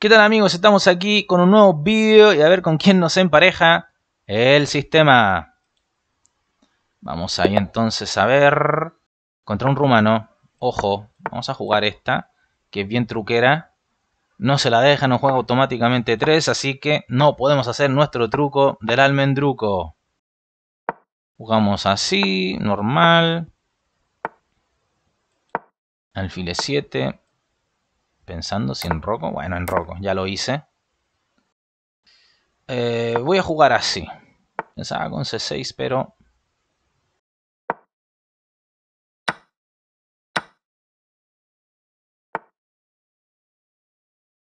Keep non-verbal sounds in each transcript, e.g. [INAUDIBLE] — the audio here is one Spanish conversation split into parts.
¿Qué tal amigos? Estamos aquí con un nuevo vídeo y a ver con quién nos empareja el sistema. Vamos ahí entonces a ver. Contra un rumano. Ojo, vamos a jugar esta, que es bien truquera. No se la deja, no juega automáticamente 3, así que no podemos hacer nuestro truco del almendruco. Jugamos así, normal. Alfile 7, pensando si en roco. Bueno, en roco, ya lo hice. Eh, voy a jugar así. Pensaba con C6, pero...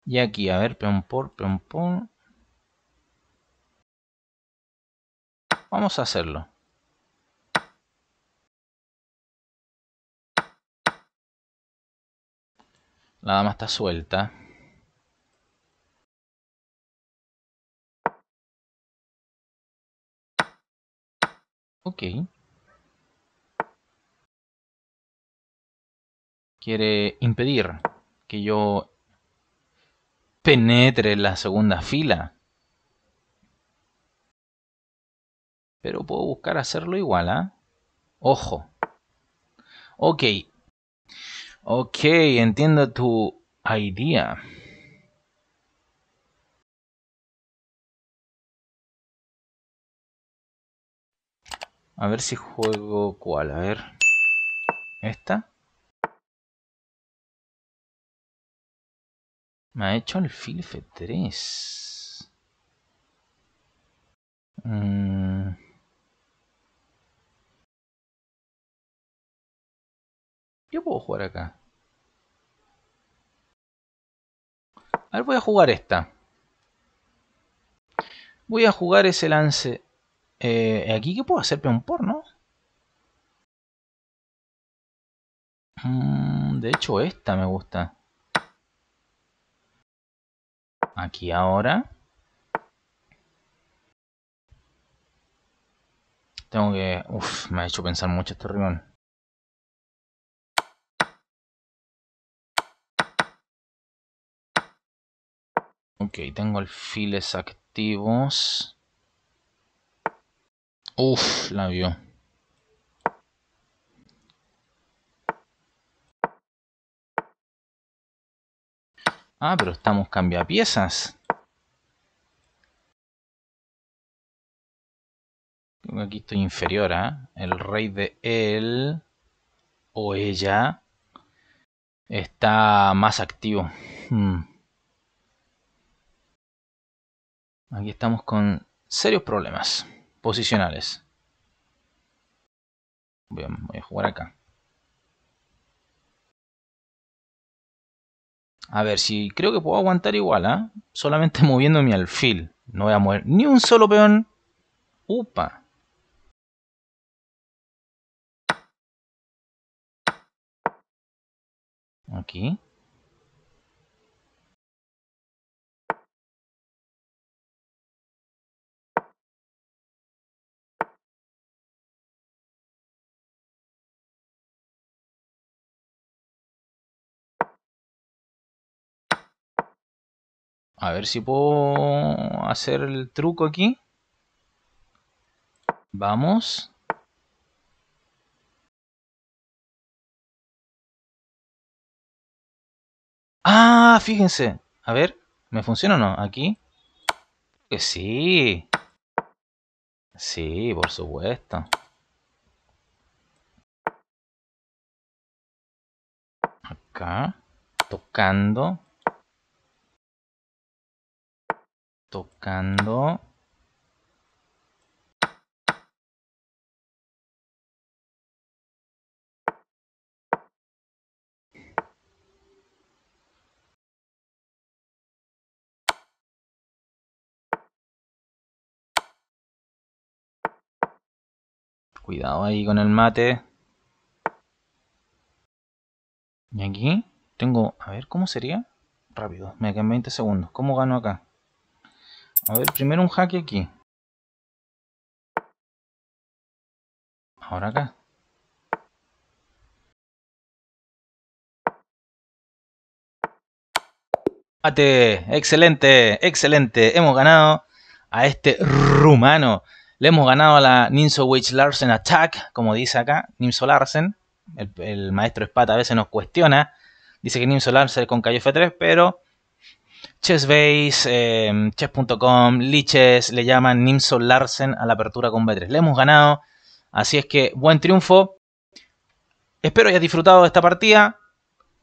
Y aquí, a ver, peón por, peón por. Vamos a hacerlo. La dama está suelta. Ok. Quiere impedir que yo penetre la segunda fila. Pero puedo buscar hacerlo igual, ¿ah? Ojo. Ok, Ok, entiendo tu idea. A ver si juego cuál, a ver. ¿Esta? Me ha hecho el Filfe 3. ¿Qué puedo jugar acá? A ver, voy a jugar esta. Voy a jugar ese lance. Eh, aquí, ¿qué puedo hacer? Peón porno? Mm, de hecho, esta me gusta. Aquí ahora. Tengo que... Uf, me ha hecho pensar mucho este rimón. Ok, tengo alfiles activos. Uf, la vio. Ah, pero estamos cambiando piezas. Aquí estoy inferior, ¿ah? El rey de él o ella está más activo. Hmm. Aquí estamos con serios problemas posicionales. Voy a, jugar acá. A ver, si creo que puedo aguantar igual, ¿ah? Solamente [LAUGHS] moviendo mi alfil. No voy a mover ni un solo peón. Upa. Aquí. A ver si puedo hacer el truco aquí. Vamos. Ah, fíjense. A ver, ¿me funciona o no? Aquí. Que eh, sí. Sí, por supuesto. Acá. Tocando. tocando Cuidado ahí con el mate. Y aquí tengo... A ver, ¿cómo sería? Rápido, me quedan 20 segundos. ¿Cómo gano acá? A ver, primero un hack aquí. Ahora acá. Mate, excelente, excelente. Hemos ganado a este rumano. Le hemos ganado a la Nimso Witch Larsen Attack, como dice acá, Nimso Larsen. El, maestro Spat a veces nos cuestiona. Dice que Nimso Larsen con calle F3, pero Chessbase, em, chess.com, Liches, le llaman Nimson Larsen a la apertura con B3. Le hemos ganado, así es que buen triunfo. Espero hayas disfrutado de esta partida.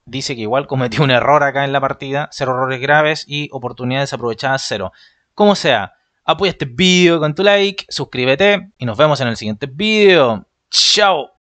Dice que igual cometió un error acá en la partida, cero errores graves y oportunidades aprovechadas cero. Como sea, apoya este vídeo con tu like, suscríbete y nos vemos en el siguiente video. ¡Chao!